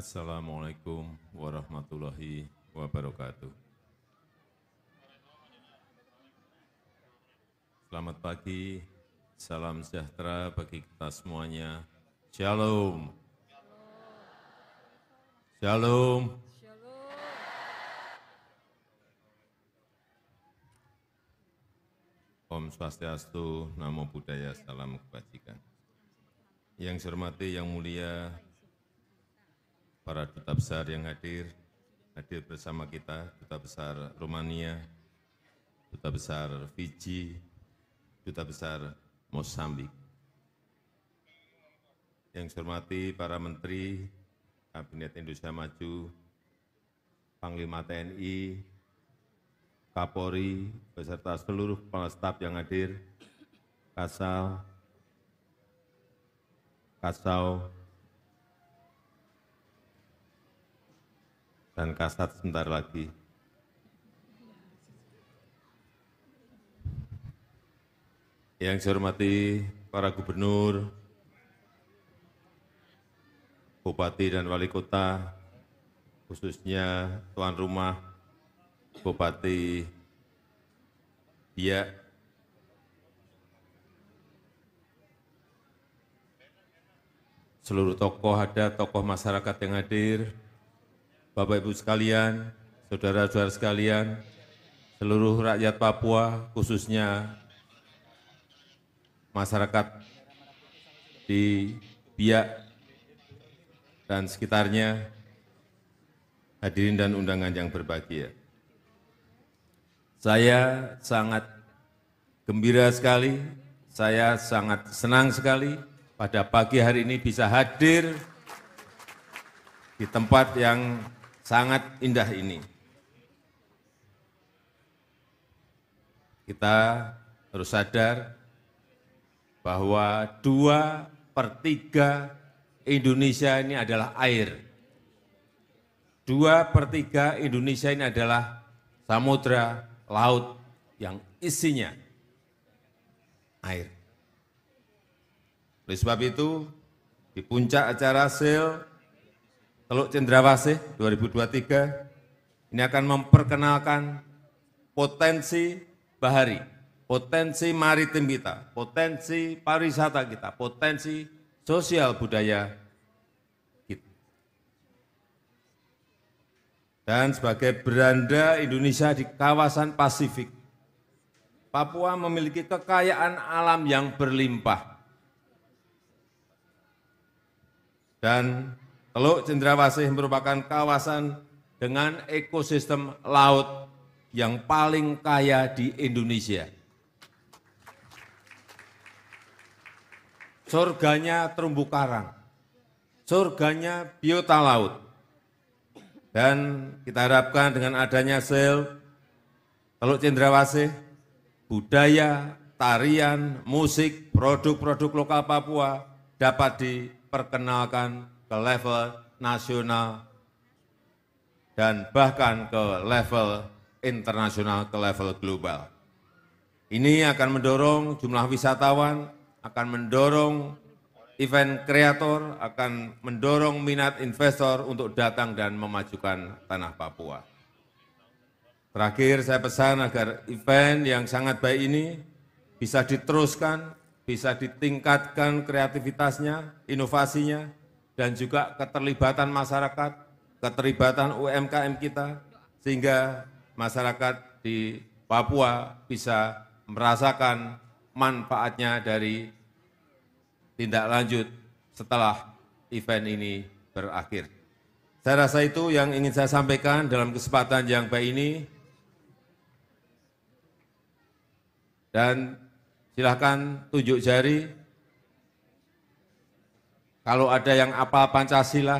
Assalamualaikum warahmatullahi wabarakatuh. Selamat pagi, salam sejahtera bagi kita semuanya. Shalom. Shalom. Om Swastiastu, Namo Buddhaya, Salam Kebajikan. Yang saya hormati, yang mulia, para duta besar yang hadir, hadir bersama kita, duta besar Romania, duta besar Fiji, duta besar Mosambik. Yang saya hormati para menteri Kabinet Indonesia Maju, Panglima TNI, Kapolri, beserta seluruh kepala staf yang hadir, Kasal, Kasau, dan kasat sebentar lagi. Yang saya hormati para gubernur, bupati dan wali kota, khususnya tuan rumah bupati Biak, seluruh tokoh ada, tokoh masyarakat yang hadir, Bapak Ibu sekalian, saudara-saudara sekalian, seluruh rakyat Papua khususnya masyarakat di Biak dan sekitarnya, hadirin dan undangan yang berbahagia. Saya sangat gembira sekali, saya sangat senang sekali pada pagi hari ini bisa hadir di tempat yang sangat indah ini. Kita harus sadar bahwa dua per tiga Indonesia ini adalah air. Dua per tiga Indonesia ini adalah samudra laut yang isinya air. Oleh sebab itu, di puncak acara SEL Teluk Cendrawasih 2023 ini akan memperkenalkan potensi bahari, potensi maritim kita, potensi pariwisata kita, potensi sosial budaya kita. Dan sebagai beranda Indonesia di kawasan Pasifik, Papua memiliki kekayaan alam yang berlimpah. Dan Teluk Cendrawasih merupakan kawasan dengan ekosistem laut yang paling kaya di Indonesia. Surganya terumbu karang, surganya biota laut. Dan kita harapkan dengan adanya sel Teluk Cendrawasih, budaya, tarian, musik, produk-produk lokal Papua dapat diperkenalkan ke level nasional, dan bahkan ke level internasional, ke level global. Ini akan mendorong jumlah wisatawan, akan mendorong event kreator, akan mendorong minat investor untuk datang dan memajukan tanah Papua. Terakhir saya pesan agar event yang sangat baik ini bisa diteruskan, bisa ditingkatkan kreativitasnya, inovasinya, dan juga keterlibatan masyarakat, keterlibatan UMKM kita, sehingga masyarakat di Papua bisa merasakan manfaatnya dari tindak lanjut setelah event ini berakhir. Saya rasa itu yang ingin saya sampaikan dalam kesempatan yang baik ini. Dan silakan tunjuk jari kalau ada yang apa Pancasila,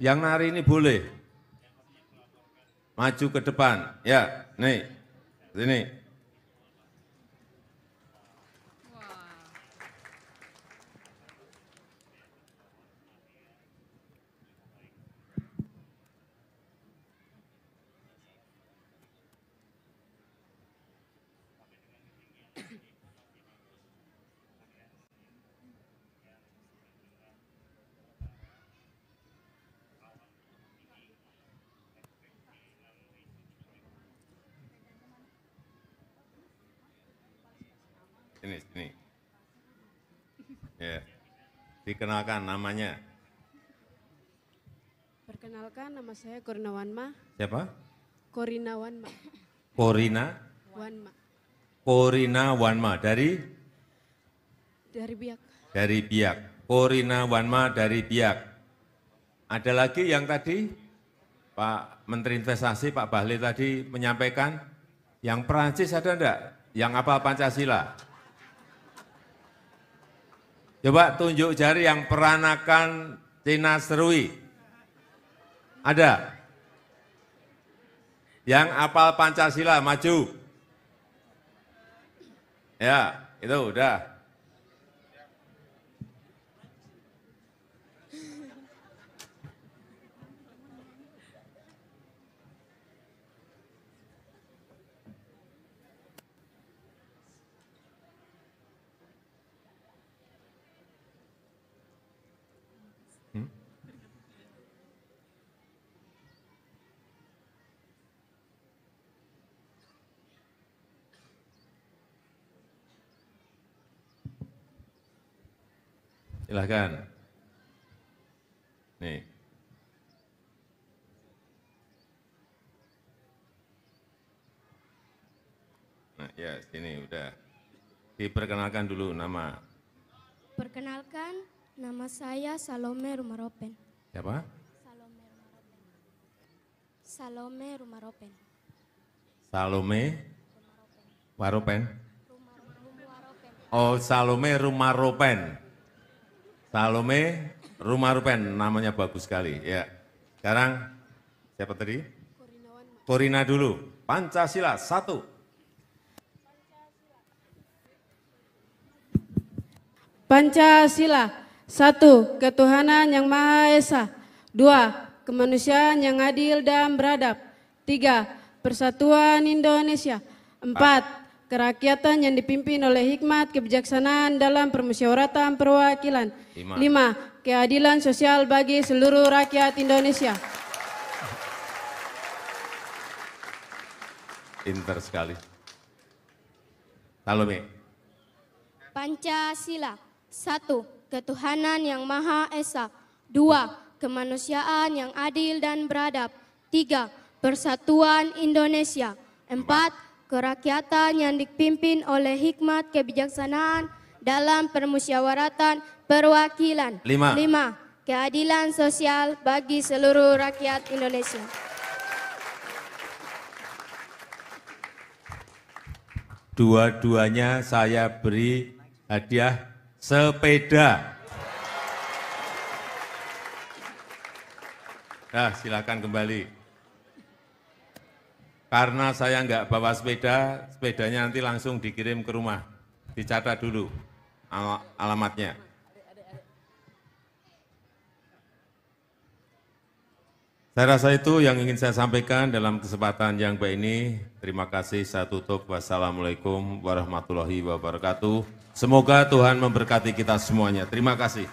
yang hari ini boleh. Maju ke depan, ya, nih, sini. ini ini ya dikenalkan namanya perkenalkan nama saya Korina Ma siapa Korina Ma Korina Wanma Korina Wanma dari dari Biak dari Biak Korina Wanma dari Biak ada lagi yang tadi Pak Menteri Investasi Pak Bahli tadi menyampaikan yang Perancis ada enggak? Yang apa Pancasila? Coba tunjuk jari yang peranakan Cina Serui. Ada? Yang apal Pancasila maju. Ya, itu udah. Hmm? Silahkan. Nih. Nah, ya, sini udah. Diperkenalkan dulu nama. Perkenalkan, Nama saya Salome Rumaropen. Siapa? Salome Rumaropen. Salome Rumaropen. Salome Waropen. Oh, Salome Rumaropen. Salome Rumaropen, namanya bagus sekali. Ya. Sekarang siapa tadi? Korina dulu. Pancasila satu. Pancasila satu, ketuhanan yang Maha Esa. Dua, kemanusiaan yang adil dan beradab. Tiga, persatuan Indonesia. Empat, kerakyatan yang dipimpin oleh hikmat kebijaksanaan dalam permusyawaratan perwakilan. Lima, keadilan sosial bagi seluruh rakyat Indonesia. inter sekali. Lalu, Mi. Pancasila. Satu, ketuhanan yang Maha Esa. Dua, kemanusiaan yang adil dan beradab. Tiga, persatuan Indonesia. Empat, kerakyatan yang dipimpin oleh hikmat kebijaksanaan dalam permusyawaratan perwakilan. Lima, Lima keadilan sosial bagi seluruh rakyat Indonesia. Dua-duanya saya beri hadiah sepeda. Nah, silakan kembali. Karena saya enggak bawa sepeda, sepedanya nanti langsung dikirim ke rumah. Dicatat dulu alamatnya. Saya rasa itu yang ingin saya sampaikan dalam kesempatan yang baik ini. Terima kasih, saya tutup. Wassalamualaikum warahmatullahi wabarakatuh. Semoga Tuhan memberkati kita semuanya. Terima kasih.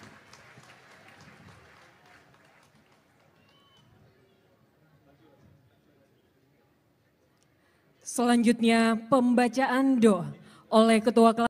Selanjutnya pembacaan doa oleh Ketua Kelas.